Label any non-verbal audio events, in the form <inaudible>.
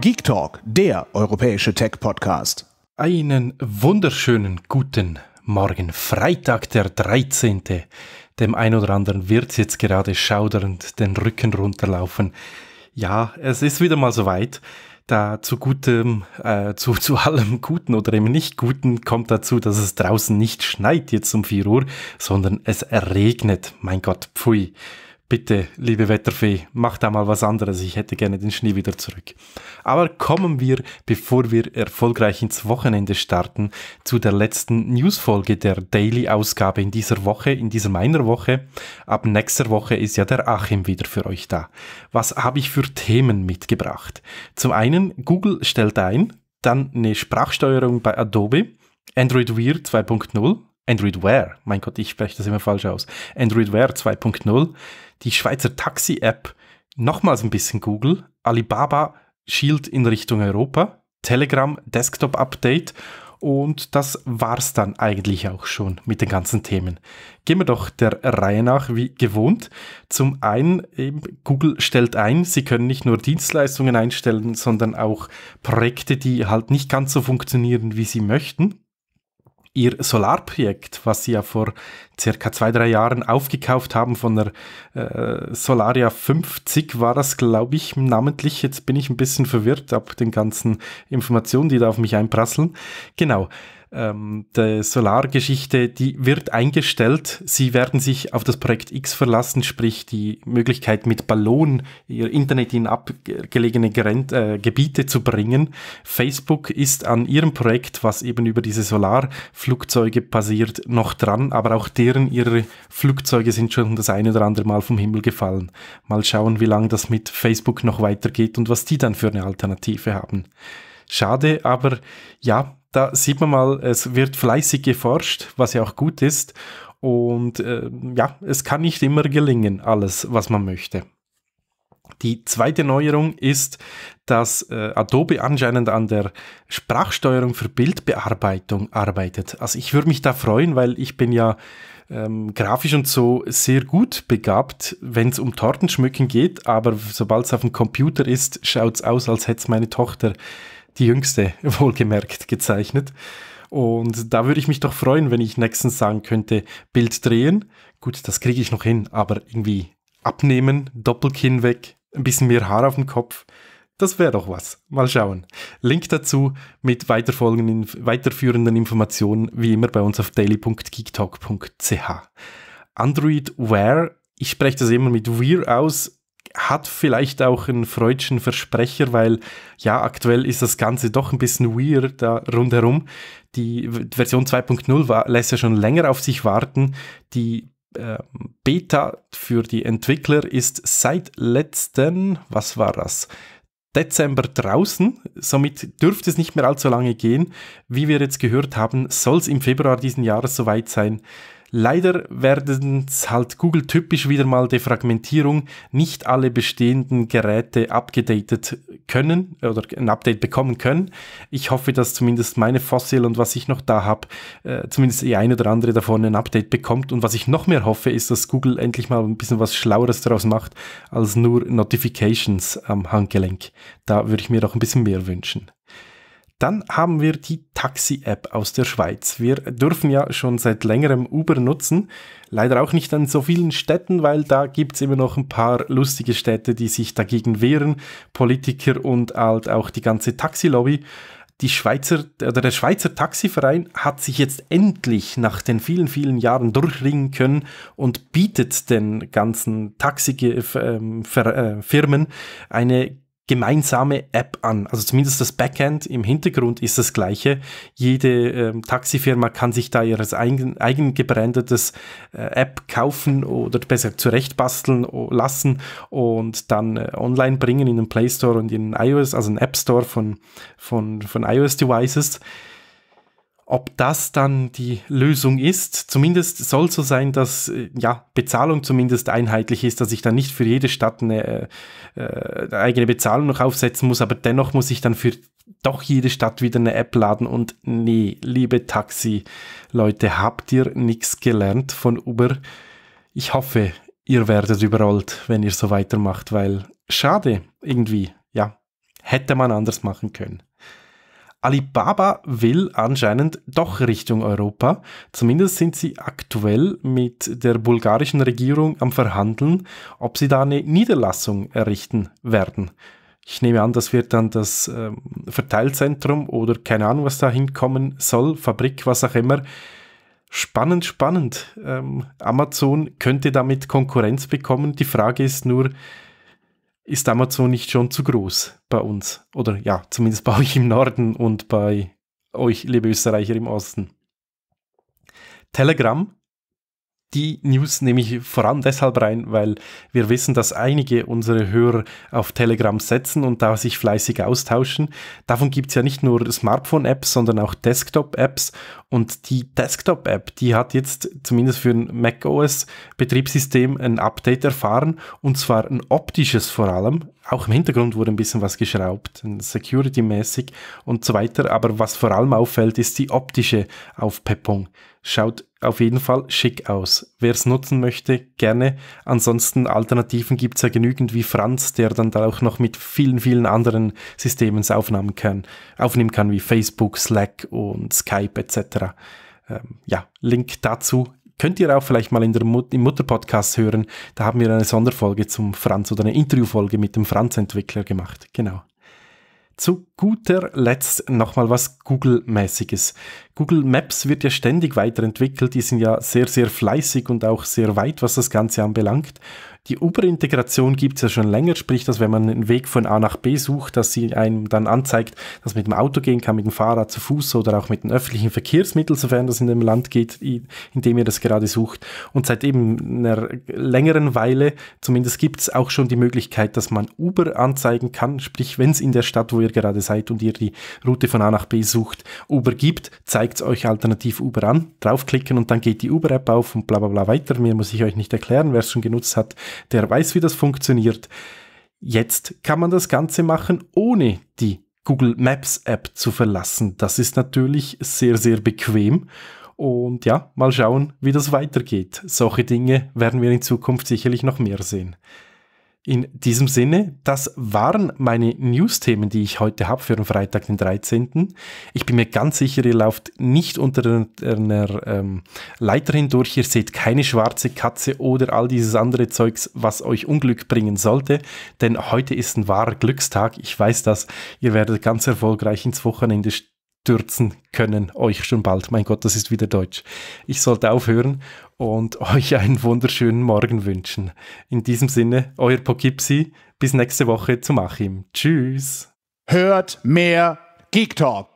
Geek Talk, der europäische Tech-Podcast. Einen wunderschönen guten Morgen, Freitag der 13. Dem einen oder anderen wird jetzt gerade schaudernd den Rücken runterlaufen. Ja, es ist wieder mal soweit. Da zu gutem, äh, zu, zu allem Guten oder eben nicht Guten kommt dazu, dass es draußen nicht schneit jetzt um 4 Uhr, sondern es regnet. Mein Gott, pfui. Bitte, liebe Wetterfee, mach da mal was anderes. Ich hätte gerne den Schnee wieder zurück. Aber kommen wir, bevor wir erfolgreich ins Wochenende starten, zu der letzten Newsfolge der Daily-Ausgabe in dieser Woche, in dieser meiner Woche. Ab nächster Woche ist ja der Achim wieder für euch da. Was habe ich für Themen mitgebracht? Zum einen, Google stellt ein, dann eine Sprachsteuerung bei Adobe, Android Wear 2.0, Android Wear, mein Gott, ich spreche das immer falsch aus, Android Wear 2.0, die Schweizer Taxi-App, nochmals ein bisschen Google, Alibaba Shield in Richtung Europa, Telegram Desktop Update und das war's dann eigentlich auch schon mit den ganzen Themen. Gehen wir doch der Reihe nach wie gewohnt. Zum einen, eben, Google stellt ein, sie können nicht nur Dienstleistungen einstellen, sondern auch Projekte, die halt nicht ganz so funktionieren, wie sie möchten. Ihr Solarprojekt, was Sie ja vor circa zwei, drei Jahren aufgekauft haben von der äh, Solaria 50 war das, glaube ich, namentlich. Jetzt bin ich ein bisschen verwirrt ab den ganzen Informationen, die da auf mich einprasseln. Genau. Ähm, die Solargeschichte, die wird eingestellt. Sie werden sich auf das Projekt X verlassen, sprich die Möglichkeit mit Ballon ihr Internet in abgelegene Gren äh, Gebiete zu bringen. Facebook ist an ihrem Projekt, was eben über diese Solarflugzeuge passiert, noch dran, aber auch der Deren ihre Flugzeuge sind schon das eine oder andere Mal vom Himmel gefallen. Mal schauen, wie lange das mit Facebook noch weitergeht und was die dann für eine Alternative haben. Schade, aber ja, da sieht man mal, es wird fleißig geforscht, was ja auch gut ist. Und äh, ja, es kann nicht immer gelingen, alles, was man möchte. Die zweite Neuerung ist, dass äh, Adobe anscheinend an der Sprachsteuerung für Bildbearbeitung arbeitet. Also ich würde mich da freuen, weil ich bin ja ähm, grafisch und so sehr gut begabt, wenn es um Tortenschmücken geht, aber sobald es auf dem Computer ist, schaut es aus, als hätte es meine Tochter, die jüngste, <laughs> wohlgemerkt, gezeichnet. Und da würde ich mich doch freuen, wenn ich nächstens sagen könnte, Bild drehen. Gut, das kriege ich noch hin, aber irgendwie abnehmen, Doppelkinn weg, ein bisschen mehr Haar auf dem Kopf. Das wäre doch was. Mal schauen. Link dazu mit weiterführenden Informationen wie immer bei uns auf daily.geektalk.ch. Android Wear, ich spreche das immer mit Wear aus, hat vielleicht auch einen freudschen Versprecher, weil ja, aktuell ist das Ganze doch ein bisschen weird da rundherum. Die Version 2.0 lässt ja schon länger auf sich warten. Die äh, Beta für die Entwickler ist seit letzten, was war das? Dezember draußen. Somit dürfte es nicht mehr allzu lange gehen. Wie wir jetzt gehört haben, soll es im Februar diesen Jahres soweit sein, Leider werden halt Google typisch wieder mal der Fragmentierung nicht alle bestehenden Geräte abgedatet können oder ein Update bekommen können. Ich hoffe, dass zumindest meine Fossil und was ich noch da habe, äh, zumindest die ein oder andere davon ein Update bekommt. Und was ich noch mehr hoffe, ist, dass Google endlich mal ein bisschen was Schlaueres daraus macht, als nur Notifications am Handgelenk. Da würde ich mir doch ein bisschen mehr wünschen. Dann haben wir die Taxi-App aus der Schweiz. Wir dürfen ja schon seit längerem Uber nutzen. Leider auch nicht an so vielen Städten, weil da gibt es immer noch ein paar lustige Städte, die sich dagegen wehren. Politiker und halt auch die ganze Taxilobby die Schweizer oder der Schweizer Taxiverein hat sich jetzt endlich nach den vielen, vielen Jahren durchringen können und bietet den ganzen Taxifirmen ähm, äh, eine gemeinsame App an. Also zumindest das Backend im Hintergrund ist das gleiche. Jede ähm, Taxifirma kann sich da ihres eigen, eigen gebrandetes äh, App kaufen oder besser gesagt zurechtbasteln lassen und dann äh, online bringen in den Play Store und in den iOS, also den App Store von, von, von iOS Devices ob das dann die Lösung ist. Zumindest soll so sein, dass äh, ja, Bezahlung zumindest einheitlich ist, dass ich dann nicht für jede Stadt eine, äh, äh, eigene Bezahlung noch aufsetzen muss, aber dennoch muss ich dann für doch jede Stadt wieder eine App laden und nee, liebe Taxi-Leute, habt ihr nichts gelernt von Uber? Ich hoffe, ihr werdet überrollt, wenn ihr so weitermacht, weil schade irgendwie, ja, hätte man anders machen können. Alibaba will anscheinend doch Richtung Europa. Zumindest sind sie aktuell mit der bulgarischen Regierung am Verhandeln, ob sie da eine Niederlassung errichten werden. Ich nehme an, das wird dann das ähm, Verteilzentrum oder keine Ahnung, was da hinkommen soll, Fabrik, was auch immer. Spannend, spannend. Ähm, Amazon könnte damit Konkurrenz bekommen. Die Frage ist nur, ist Amazon nicht schon zu groß bei uns? Oder ja, zumindest <laughs> bei euch im Norden und bei euch, liebe Österreicher, im Osten. Telegram die News nehme ich vor allem deshalb rein, weil wir wissen, dass einige unserer Hörer auf Telegram setzen und da sich fleißig austauschen. Davon gibt es ja nicht nur Smartphone-Apps, sondern auch Desktop-Apps. Und die Desktop-App, die hat jetzt zumindest für ein macOS-Betriebssystem ein Update erfahren und zwar ein optisches vor allem auch im Hintergrund wurde ein bisschen was geschraubt, security-mäßig und so weiter. Aber was vor allem auffällt, ist die optische Aufpeppung. Schaut auf jeden Fall schick aus. Wer es nutzen möchte, gerne. Ansonsten Alternativen gibt es ja genügend wie Franz, der dann da auch noch mit vielen, vielen anderen Systemen aufnehmen kann, aufnehmen kann wie Facebook, Slack und Skype etc. Ähm, ja, Link dazu könnt ihr auch vielleicht mal in der Mut im Mutterpodcast hören. Da haben wir eine Sonderfolge zum Franz oder eine Interviewfolge mit dem Franz-Entwickler gemacht. Genau. Zu guter Letzt nochmal was Google-mäßiges. Google Maps wird ja ständig weiterentwickelt. Die sind ja sehr, sehr fleißig und auch sehr weit, was das Ganze anbelangt. Die Uber-Integration gibt es ja schon länger, sprich, dass wenn man einen Weg von A nach B sucht, dass sie einem dann anzeigt, dass man mit dem Auto gehen kann, mit dem Fahrrad zu Fuß oder auch mit den öffentlichen Verkehrsmitteln, sofern das in dem Land geht, in dem ihr das gerade sucht. Und seit eben einer längeren Weile zumindest gibt es auch schon die Möglichkeit, dass man Uber anzeigen kann, sprich, wenn es in der Stadt, wo ihr gerade seid und ihr die Route von A nach B sucht, Uber gibt, zeigt es euch alternativ Uber an, draufklicken und dann geht die Uber-App auf und bla bla bla weiter. Mir muss ich euch nicht erklären, wer es schon genutzt hat, der weiß, wie das funktioniert. Jetzt kann man das Ganze machen, ohne die Google Maps App zu verlassen. Das ist natürlich sehr, sehr bequem. Und ja, mal schauen, wie das weitergeht. Solche Dinge werden wir in Zukunft sicherlich noch mehr sehen. In diesem Sinne, das waren meine News-Themen, die ich heute habe für den Freitag, den 13. Ich bin mir ganz sicher, ihr lauft nicht unter einer ähm, Leiter hindurch, ihr seht keine schwarze Katze oder all dieses andere Zeugs, was euch Unglück bringen sollte, denn heute ist ein wahrer Glückstag, ich weiß das, ihr werdet ganz erfolgreich ins Wochenende stürzen können. Euch oh, schon bald. Mein Gott, das ist wieder Deutsch. Ich sollte aufhören und <laughs> euch einen wunderschönen Morgen wünschen. In diesem Sinne, euer Poughkeepsie. Bis nächste Woche zum Achim. Tschüss. Hört mehr Geek Talk.